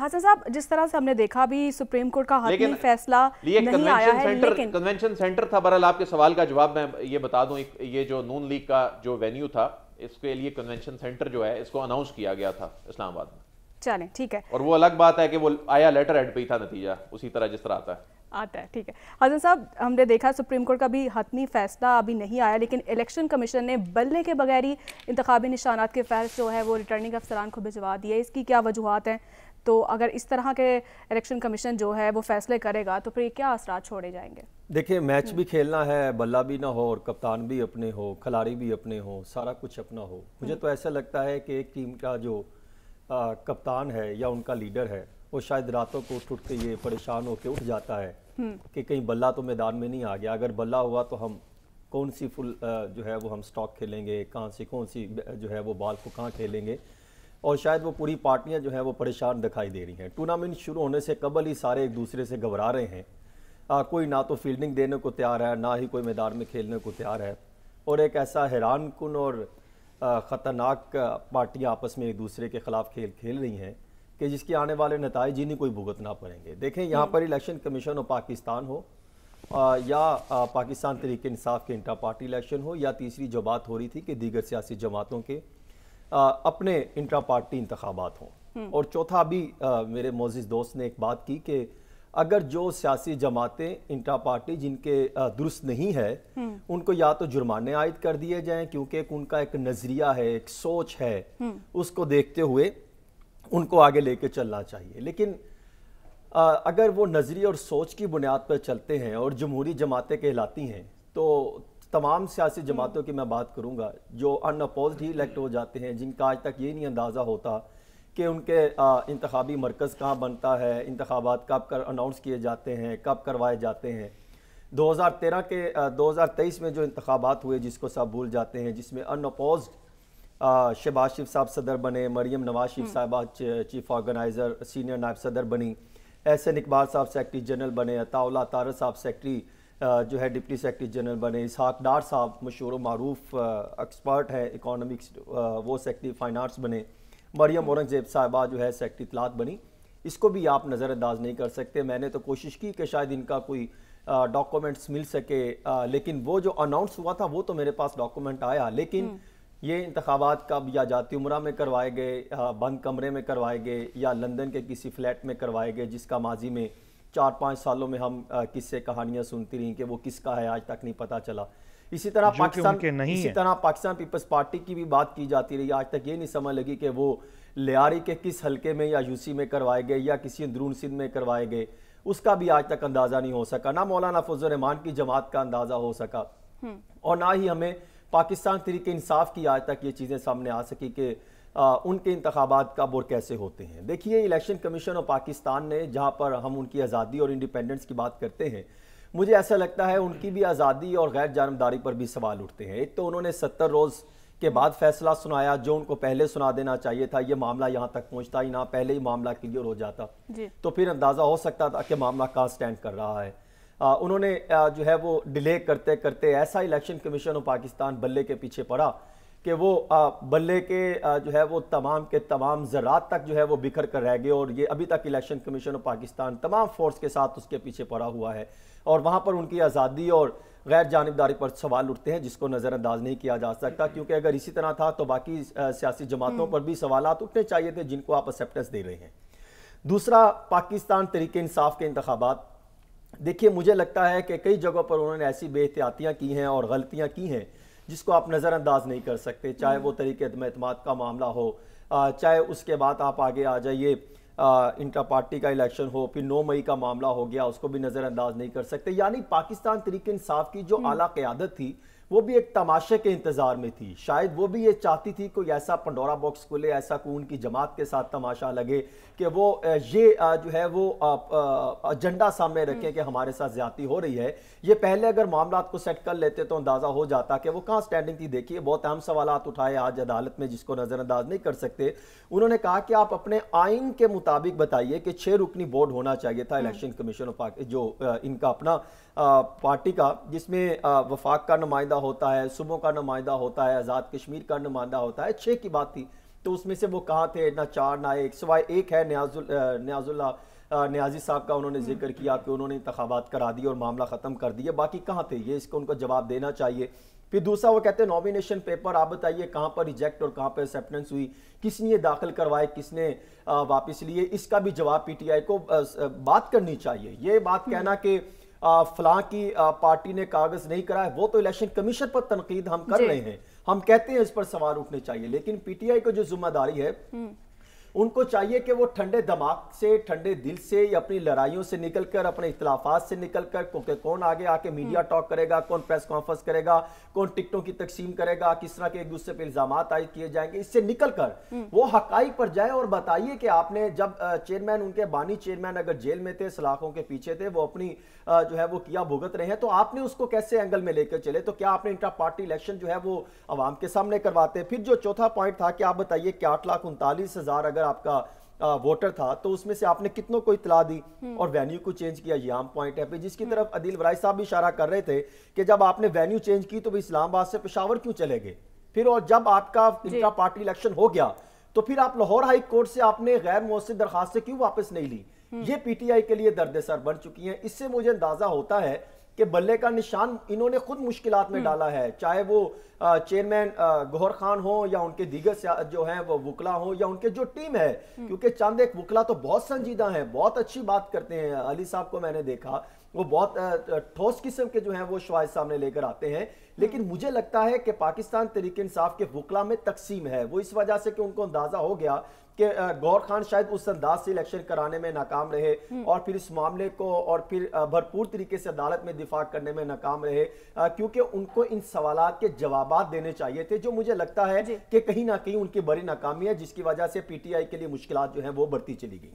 साहब जिस तरह से हमने देखा भी सुप्रीम कोर्ट का हाथ में फैसला नहीं आया है सेंटर, लेकिन कन्वेंशन सेंटर था बहरहाल आपके सवाल का जवाब मैं ये बता दूं ये जो नून लीग का जो वेन्यू था इसके लिए कन्वेंशन सेंटर जो है इसको अनाउंस किया गया था इस्लामाबाद में चले ठीक है और वो अलग बात है कि वो आया लेटर हेड पे ही था नतीजा उसी तरह जिस तरह आता है आता है ठीक है हजन साहब हमने देखा सुप्रीम कोर्ट का भी हतमी फैसला अभी नहीं आया लेकिन इलेक्शन कमीशन ने बल्ले के बगैर ही इंतबी निशानात के फैसले जो है वो रिटर्निंग अफसरान को भिजवा दिया इसकी क्या वजूहत हैं तो अगर इस तरह के इलेक्शन कमीशन जो है वो फैसले करेगा तो फिर क्या असरा छोड़े जाएंगे देखिए मैच हम्म। भी खेलना है बल्ला भी ना हो और कप्तान भी अपने हो खिलाड़ी भी अपने हो सारा कुछ अपना हो मुझे तो हम्म। ऐसा लगता है कि एक टीम का जो आ, कप्तान है या उनका लीडर है वो शायद रातों को उठ के ये परेशान होकर उठ जाता है हम्म। कि कहीं बल्ला तो मैदान में नहीं आ गया अगर बल्ला हुआ तो हम कौन सी फुल जो है वो हम स्टॉक खेलेंगे कहाँ से कौन सी जो है वो बॉल को कहाँ खेलेंगे और शायद वो पूरी पार्टियां जो हैं वो परेशान दिखाई दे रही हैं टूर्नामेंट शुरू होने से कबल ही सारे एक दूसरे से घबरा रहे हैं आ, कोई ना तो फील्डिंग देने को तैयार है ना ही कोई मैदान में खेलने को तैयार है और एक ऐसा हैरान कन और ख़तरनाक पार्टियाँ आपस में एक दूसरे के ख़िलाफ़ खेल खेल रही हैं कि जिसके आने वाले नतज नहीं कोई भुगतना पड़ेंगे देखें यहाँ पर इलेक्शन कमीशन ऑफ पाकिस्तान हो आ, या आ, पाकिस्तान तरीके इंसाफ के इंटर पार्टी इलेक्शन हो या तीसरी जो बात हो रही थी कि दीगर सियासी जमातों के अपने इंट्रा पार्टी इंतबात हों हम्म। और चौथा अभी मेरे मोजिज दोस्त ने एक बात की कि अगर जो सियासी जमातें इंट्रा पार्टी जिनके दुरुस्त नहीं है हम्म। उनको या तो जुर्माने आयद कर दिए जाएं क्योंकि एक उनका एक नज़रिया है एक सोच है हम्म। उसको देखते हुए उनको आगे लेके चलना चाहिए लेकिन आ, अगर वो नज़रिए और सोच की बुनियाद पर चलते हैं और जमहूरी जमातें कहलाती हैं तो तमाम सियासी हम्म। जमातों की मैं बात करूँगा जो अपोज ही इलेक्ट हो जाते हैं जिनका आज तक ये नहीं अंदाज़ा होता कि उनके इंतबी मरकज़ कहाँ बनता है इंतबात कब कर अनाउंस किए जाते हैं कब करवाए जाते हैं 2013 के 2023 में जो इंतबात हुए जिसको सब भूल जाते हैं जिसमें अनअपोज शहबाज शिफ साहब सदर बने मरीम नवाज शिफ साहबा चीफ ऑर्गेनाइज़र सीनियर नायब सदर बनी एस एन इकबाल साहब सेक्रटरी जनरल बने अताउल्ला तारस साहब सेक्रटरी जो है डिप्टी सेक्रेटरी जनरल बने इसहाक डार साहब मशहूर मरूफ एक्सपर्ट है इकोनॉमिक्स वो सेक्रटरी फाइनार्स बने मरियम औरंगजेब साहबा जो है सेक्रेटरी इतलात बनी इसको भी आप नज़रअंदाज नहीं कर सकते मैंने तो कोशिश की कि शायद इनका कोई डॉक्यूमेंट्स मिल सके आ, लेकिन वो जो अनाउंस हुआ था वो तो मेरे पास डॉक्यूमेंट आया लेकिन हम्म। ये इंतबात कब या जाती उम्र में करवाए गए बंद कमरे में करवाए गए या लंदन के किसी फ्लैट में करवाए गए जिसका माजी में चार पांच सालों में हम किससे कहानियां सुनती रही कि वो किसका है आज तक नहीं पता चला इसी तरह पाकिस्तान के नहीं इसी तरह पाकिस्तान पीपल्स पार्टी की भी बात की जाती रही आज तक ये नहीं समझ लगी कि वो लियारी के किस हलके में या यूसी में करवाए गए या किसी अंदरून सिंध में करवाए गए उसका भी आज तक अंदाज़ा नहीं हो सका ना मौलाना रहमान की जमात का अंदाज़ा हो सका हम्म। और ना ही हमें पाकिस्तान तरीके इंसाफ की आज तक ये चीज़ें सामने आ सकी कि आ, उनके इंतबात कब और कैसे होते हैं देखिए इलेक्शन कमीशन ऑफ पाकिस्तान ने जहाँ पर हम उनकी आज़ादी और इंडिपेंडेंस की बात करते हैं मुझे ऐसा लगता है उनकी भी आज़ादी और गैर जानबदारी पर भी सवाल उठते हैं एक तो उन्होंने सत्तर रोज़ के बाद फैसला सुनाया जो उनको पहले सुना देना चाहिए था ये मामला यहाँ तक पहुँचता ही ना पहले ही मामला क्लियर हो जाता तो फिर अंदाज़ा हो सकता था कि मामला कहाँ स्टैंड कर रहा है आ, उन्होंने आ, जो है वो डिले करते करते ऐसा इलेक्शन कमीशन ऑफ पाकिस्तान बल्ले के पीछे पड़ा कि वो बल्ले के जो है वो तमाम के तमाम ज़रात तक जो है वो बिखर कर रह गए और ये अभी तक इलेक्शन कमीशन ऑफ पाकिस्तान तमाम फोर्स के साथ उसके पीछे पड़ा हुआ है और वहाँ पर उनकी आज़ादी और गैर जानबदारी पर सवाल उठते हैं जिसको नज़रअंदाज नहीं किया जा सकता क्योंकि अगर इसी तरह था तो बाकी सियासी जमातों पर भी सवाल उठने चाहिए थे जिनको आप एक्सेप्टेंस दे रहे हैं दूसरा पाकिस्तान तरीके इंसाफ के इंतबात देखिए मुझे लगता है कि कई जगहों पर उन्होंने ऐसी बेहतियातियाँ की हैं और गलतियाँ की हैं जिसको आप नज़रअंदाज नहीं कर सकते चाहे वो हम्म। तरीके अतमाद का मामला हो चाहे उसके बाद आप आगे आ जाइए इंटर पार्टी का इलेक्शन हो फिर 9 मई का मामला हो गया उसको भी नज़रअंदाज नहीं कर सकते यानी पाकिस्तान तरीके इंसाफ की जो हम्म। आला क्यादत थी वो भी एक तमाशे के इंतज़ार में थी शायद वो भी ये चाहती थी कोई ऐसा पंडोरा बॉक्स खुले ऐसा कून की जमात के साथ तमाशा लगे कि वो ये जो है वो एजेंडा सामने रखें हम्म। कि हमारे साथ ज्यादा हो रही है ये पहले अगर मामला को सेट कर लेते तो अंदाज़ा हो जाता कि वो कहाँ स्टैंडिंग थी देखिए बहुत अहम सवाल उठाए आज अदालत में जिसको नज़रअंदाज नहीं कर सकते उन्होंने कहा कि आप अपने आइन के मुताबिक बताइए कि छः रुकनी बोर्ड होना चाहिए था इलेक्शन कमीशन ऑफ जो इनका अपना पार्टी का जिसमें वफाक का नुमाइंदा होता है सुबह का नुमाइंदा होता है आज़ाद कश्मीर का नुमाइंदा होता है छः की बात थी तो उसमें से वो कहाँ थे ना चार ना एक सिवाय एक है न्याजुल न्याजुल्ला न्याजी साहब का उन्होंने जिक्र हम्म। किया कि उन्होंने इंतबात करा दिए और मामला ख़त्म कर दिया बाकी कहाँ थे ये इसको उनको जवाब देना चाहिए फिर दूसरा वो कहते हैं नॉमिनेशन पेपर आप बताइए कहाँ पर रिजेक्ट और कहाँ पर एक्सेप्टेंस हुई किसने ये दाखिल करवाए किसने वापस लिए इसका भी जवाब पीटीआई को बात करनी चाहिए ये बात हम्म। कहना कि फलां की पार्टी ने कागज नहीं कराया वो तो इलेक्शन कमीशन पर तनकीद हम कर रहे हैं हम कहते हैं इस पर सवाल उठने चाहिए लेकिन पीटीआई को जो जिम्मेदारी है हम्म। उनको चाहिए कि वो ठंडे दिमाग से ठंडे दिल से अपनी लड़ाइयों से निकलकर अपने इख्लाफात से निकलकर क्योंकि कौन आगे आके हम्म। मीडिया टॉक करेगा कौन प्रेस कॉन्फ्रेंस करेगा कौन टिकटों की तकसीम करेगा किस तरह के एक दूसरे पर इल्जाम आयद किए जाएंगे इससे निकलकर हम्म। वो हकाई पर जाए और बताइए कि आपने जब चेयरमैन उनके बानी चेयरमैन अगर जेल में थे सलाखों के पीछे थे वो अपनी जो है वो किया भुगत रहे हैं तो आपने उसको कैसे एंगल में लेकर चले तो क्या आपने इंट्रा पार्टी इलेक्शन जो है वो आवाम के सामने करवाते फिर जो चौथा पॉइंट था कि आप बताइए कि आठ लाख उनतालीस हजार अगर अगर आपका आ, वोटर था तो उसमें से आपने कितनों को इतला दी हम्म। और वेन्यू को चेंज किया याम पॉइंट है पे जिसकी हम्म। तरफ अदिल वराई साहब भी इशारा कर रहे थे कि जब आपने वेन्यू चेंज की तो भाई इस्लामाबाद से पेशावर क्यों चले गए फिर और जब आपका इंट्रा पार्टी इलेक्शन हो गया तो फिर आप लाहौर हाई कोर्ट से आपने गैर मौसम दरखास्त क्यों वापस नहीं ली हम्म। ये पीटीआई के लिए दर्द सर बन चुकी है इससे मुझे अंदाजा होता है कि बल्ले का निशान इन्होंने खुद मुश्किल में हम्म। डाला है चाहे वो चेयरमैन गौहर खान हो या उनके दीगर जो हैं वो वकला हो या उनके जो टीम है हम्म। क्योंकि चंद एक वकला तो बहुत संजीदा है बहुत अच्छी बात करते हैं अली साहब को मैंने देखा वो बहुत ठोस किस्म के जो हैं वो शवाज सामने लेकर आते हैं लेकिन हम्म। मुझे लगता है कि पाकिस्तान तरीके इंसाफ के वकला में तकसीम है वो इस वजह से कि उनको अंदाज़ा हो गया कि गौर खान शायद उस अंदाज से इलेक्शन कराने में नाकाम रहे हम्म। और फिर इस मामले को और फिर भरपूर तरीके से अदालत में दिफा करने में नाकाम रहे क्योंकि उनको इन सवाल के जवाब देने चाहिए थे जो मुझे लगता है कि कहीं ना कहीं उनकी बड़ी नाकामी है जिसकी वजह से पीटीआई के लिए मुश्किल जो है वो बढ़ती चली गई